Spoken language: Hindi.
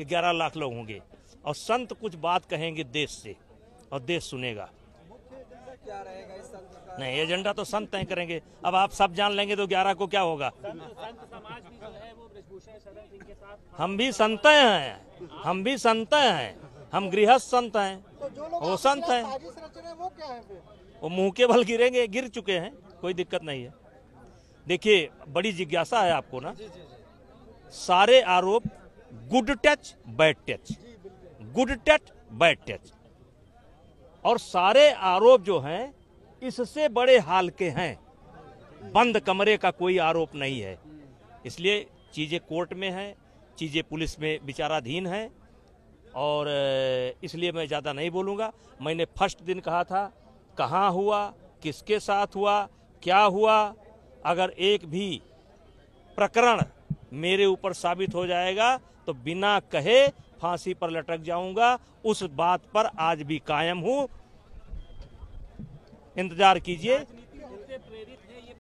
कि 11 लाख लोग होंगे और संत कुछ बात कहेंगे देश से और देश सुनेगा नहीं एजेंडा तो संत तय करेंगे अब आप सब जान लेंगे तो ग्यारह को क्या होगा हम भी संत हैं हम भी संत हैं हम गृहस्थ संत हैं तो वो संत हैं वो मुंह के बल गिरेंगे गिर चुके हैं कोई दिक्कत नहीं है देखिए बड़ी जिज्ञासा है आपको ना सारे आरोप good touch bad touch good touch bad touch और सारे आरोप जो हैं इससे बड़े हाल के हैं बंद कमरे का कोई आरोप नहीं है इसलिए चीज़ें कोर्ट में हैं चीज़ें पुलिस में विचाराधीन हैं और इसलिए मैं ज़्यादा नहीं बोलूँगा मैंने फर्स्ट दिन कहा था कहाँ हुआ किसके साथ हुआ क्या हुआ अगर एक भी प्रकरण मेरे ऊपर साबित हो जाएगा तो बिना कहे फांसी पर लटक जाऊंगा उस बात पर आज भी कायम हूं इंतजार कीजिए